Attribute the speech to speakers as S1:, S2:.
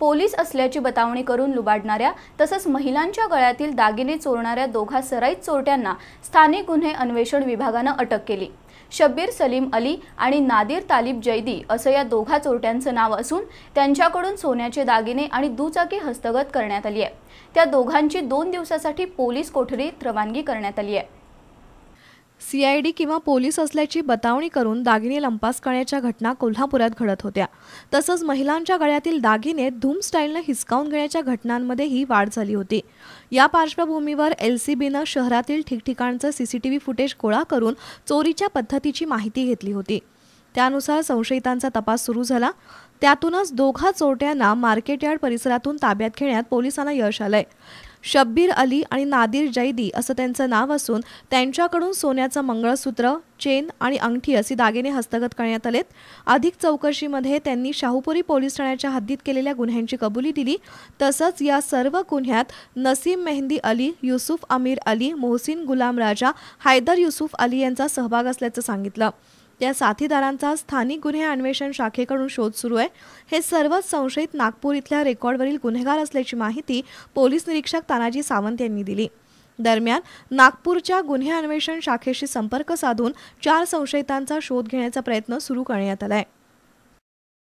S1: police असल्याची बतावणी करून लुबाडणाऱ्या तसंच महिलांच्या गळ्यातील दागिने चोरणाऱ्या दोघा सराईत चोरट्यांना स्थानिक गुन्हे अन्वेषण विभागानं अटक केली शब्बीर सलीम अली आणि नादिर तालिब जैदी असं या दोघा चोरट्यांचं नाव असून त्यांच्याकडून सोन्याचे दागिने आणि दुचाकी हस्तगत करण्यात आली आहे त्या दोघांची दोन दिवसासाठी पोलीस कोठडीत रवानगी करण्यात आली आहे
S2: सीआयडी किंवा पोलीस असल्याची बतावणी करून दागिने लंपास करण्याच्या घटना कोल्हापुरात घडत होत्या तसंच महिलांच्या गळ्यातील दागिने धूम स्टाईलनं हिसकावून घेण्याच्या घटनांमध्येही वाढ झाली होती या पार्श्वभूमीवर एल सी बीनं शहरातील ठिकठिकाणचं सीसीटीव्ही फुटेज गोळा करून चोरीच्या पद्धतीची माहिती घेतली होती त्यानुसार संशयितांचा तपास सुरू झाला त्यातूनच दोघा चोरट्यांना मार्केटयार्ड परिसरातून ताब्यात घेण्यात पोलिसांना यश आलंय शब्बीर अली आणि नादिर जैदी असं त्यांचं नाव असून त्यांच्याकडून सोन्याचं मंगळसूत्र चेन आणि अंगठी असे दागिने हस्तगत करण्यात आलेत अधिक चौकशीमध्ये त्यांनी शाहूपुरी पोलीस ठाण्याच्या हद्दीत केलेल्या गुन्ह्यांची कबुली दिली तसंच या सर्व गुन्ह्यात नसीम मेहंदी अली युसुफ अमीर अली मोहसिन गुलाम राजा हैदर युसुफ अली यांचा सहभाग असल्याचं सांगितलं या साथीदारांचा स्थानिक गुन्हे अन्वेषण शाखेकडून शोध सुरू आहे हे सर्वच संशयित नागपूर इथल्या रेकॉर्डवरील गुन्हेगार असल्याची माहिती पोलीस निरीक्षक तानाजी सावंत यांनी दिली दरम्यान नागपूरच्या गुन्हे अन्वेषण शाखेशी संपर्क साधून चार संशयितांचा शोध घेण्याचा प्रयत्न सुरू करण्यात आला आहे